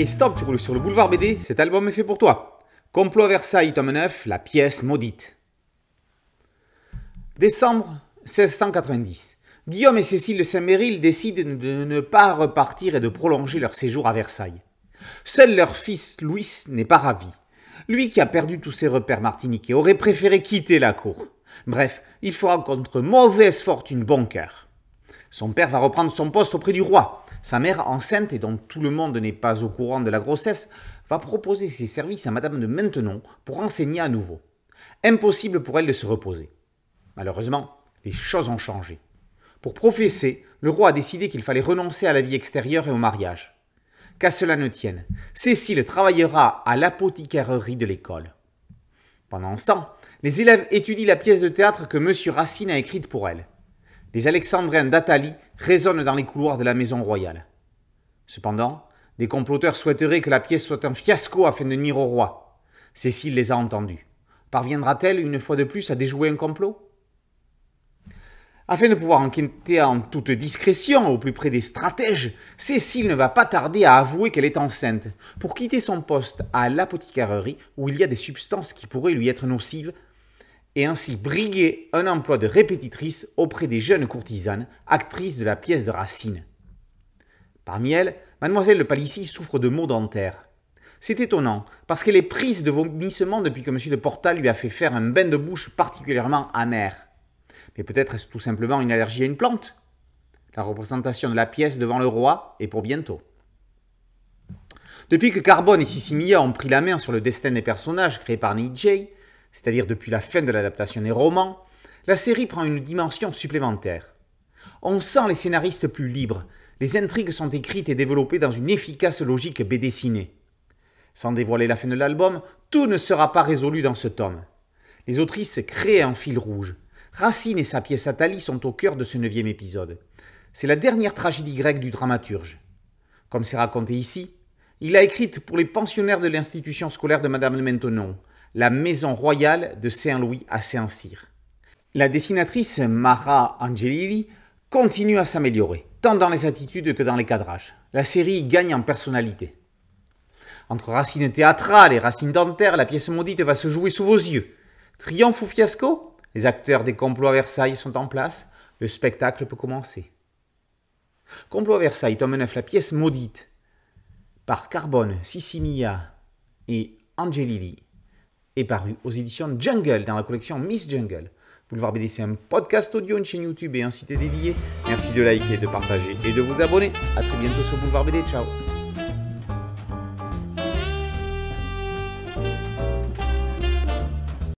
et stop, tu roules sur le boulevard BD, cet album est fait pour toi. Complot Versailles, tome 9, la pièce maudite. Décembre 1690. Guillaume et Cécile de Saint-Méril décident de ne pas repartir et de prolonger leur séjour à Versailles. Seul leur fils Louis n'est pas ravi. Lui qui a perdu tous ses repères martiniquais aurait préféré quitter la cour. Bref, il fera contre mauvaise fortune bon cœur. Son père va reprendre son poste auprès du roi. Sa mère, enceinte et dont tout le monde n'est pas au courant de la grossesse, va proposer ses services à Madame de Maintenon pour enseigner à nouveau. Impossible pour elle de se reposer. Malheureusement, les choses ont changé. Pour professer, le roi a décidé qu'il fallait renoncer à la vie extérieure et au mariage. Qu'à cela ne tienne, Cécile travaillera à l'apothicairerie de l'école. Pendant ce temps, les élèves étudient la pièce de théâtre que M. Racine a écrite pour elle les Alexandrins d'Athalie résonnent dans les couloirs de la maison royale. Cependant, des comploteurs souhaiteraient que la pièce soit un fiasco afin de nuire au roi. Cécile les a entendus. Parviendra-t-elle une fois de plus à déjouer un complot afin de pouvoir enquêter en toute discrétion au plus près des stratèges, Cécile ne va pas tarder à avouer qu'elle est enceinte, pour quitter son poste à l'apothicairerie où il y a des substances qui pourraient lui être nocives et ainsi briguer un emploi de répétitrice auprès des jeunes courtisanes, actrices de la pièce de Racine. Parmi elles, mademoiselle de Palissy souffre de maux dentaires. C'est étonnant, parce qu'elle est prise de vomissements depuis que M. de Portal lui a fait faire un bain de bouche particulièrement amer. Mais peut-être est-ce tout simplement une allergie à une plante La représentation de la pièce devant le roi est pour bientôt. Depuis que Carbone et Sissimia ont pris la main sur le destin des personnages créés par nijay, c'est-à-dire depuis la fin de l'adaptation des romans, la série prend une dimension supplémentaire. On sent les scénaristes plus libres, les intrigues sont écrites et développées dans une efficace logique dessinée. Sans dévoiler la fin de l'album, tout ne sera pas résolu dans ce tome. Les autrices créent un fil rouge. Racine et sa pièce Athalie sont au cœur de ce neuvième épisode. C'est la dernière tragédie grecque du dramaturge. Comme c'est raconté ici, il l'a écrite pour les pensionnaires de l'institution scolaire de Madame de Maintenon, la maison royale de Saint-Louis à Saint-Cyr. La dessinatrice Mara Angelili continue à s'améliorer, tant dans les attitudes que dans les cadrages. La série gagne en personnalité. Entre racines théâtrales et racines dentaires, la pièce maudite va se jouer sous vos yeux. Triomphe ou fiasco Les acteurs des complots à Versailles sont en place, le spectacle peut commencer. Complot Versailles, tome 9, la pièce maudite, par Carbone, Sissimia et Angelili est paru aux éditions Jungle dans la collection Miss Jungle. Boulevard BD, c'est un podcast audio, une chaîne YouTube et un site dédié. Merci de liker, de partager et de vous abonner. A très bientôt sur Boulevard BD. Ciao